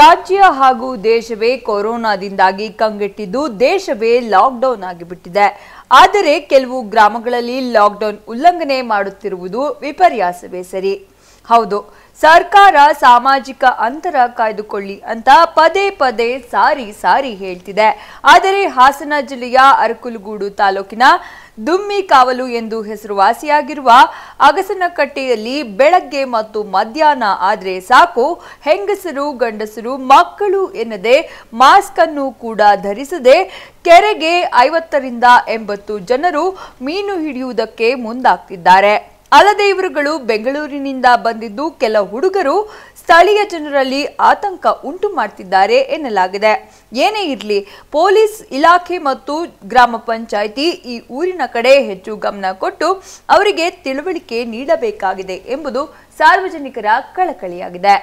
ರಾಜ್ಯ ಹಾಗೂ ದೇಶವೇ ಕೊರೋನಾದಿಂದಾಗಿ ಕಂಗೆಟ್ಟಿದ್ದು ದೇಶವೇ ಲಾಕ್ಡೌನ್ ಆಗಿಬಿಟ್ಟಿದೆ ಆದರೆ ಕೆಲವು ಗ್ರಾಮಗಳಲ್ಲಿ ಲಾಕ್ಡೌನ್ ಉಲ್ಲಂಘನೆ ಮಾಡುತ್ತಿರುವುದು ವಿಪರ್ಯಾಸವೇ ಸರಿ ಹೌದು ಸರ್ಕಾರ ಸಾಮಾಜಿಕ ಅಂತರ ಕಾಯ್ದುಕೊಳ್ಳಿ ಅಂತ ಪದೇ ಪದೇ ಸಾರಿ ಸಾರಿ ಹೇಳ್ತಿದೆ ಆದರೆ ಹಾಸನ ಜಿಲ್ಲೆಯ ಅರಕುಲಗೂಡು ತಾಲೂಕಿನ ದುಮ್ಮಿ ಕಾವಲು ಎಂದು ಹೆಸರುವಾಸಿಯಾಗಿರುವ ಅಗಸನಕಟ್ಟೆಯಲ್ಲಿ ಬೆಳಗ್ಗೆ ಮತ್ತು ಮಧ್ಯಾಹ್ನ ಆದರೆ ಸಾಕು ಹೆಂಗಸರು ಗಂಡಸರು ಮಕ್ಕಳು ಎನ್ನದೆ ಮಾಸ್ಕ್ ಅನ್ನು ಕೂಡ ಧರಿಸದೆ ಕೆರೆಗೆ ಐವತ್ತರಿಂದ ಎಂಬತ್ತು ಜನರು ಮೀನು ಹಿಡಿಯುವುದಕ್ಕೆ ಮುಂದಾಗ್ತಿದ್ದಾರೆ ಅಲ್ಲದೆ ಇವರುಗಳು ಬೆಂಗಳೂರಿನಿಂದ ಬಂದಿದ್ದು ಕೆಲ ಹುಡುಗರು ಸ್ಥಳೀಯ ಜನರಲ್ಲಿ ಆತಂಕ ಉಂಟು ಮಾಡ್ತಿದ್ದಾರೆ ಎನ್ನಲಾಗಿದೆ ಏನೇ ಇರಲಿ ಪೊಲೀಸ್ ಇಲಾಖೆ ಮತ್ತು ಗ್ರಾಮ ಪಂಚಾಯಿತಿ ಈ ಊರಿನ ಕಡೆ ಹೆಚ್ಚು ಗಮನ ಕೊಟ್ಟು ಅವರಿಗೆ ತಿಳುವಳಿಕೆ ನೀಡಬೇಕಾಗಿದೆ ಎಂಬುದು ಸಾರ್ವಜನಿಕರ ಕಳಕಳಿಯಾಗಿದೆ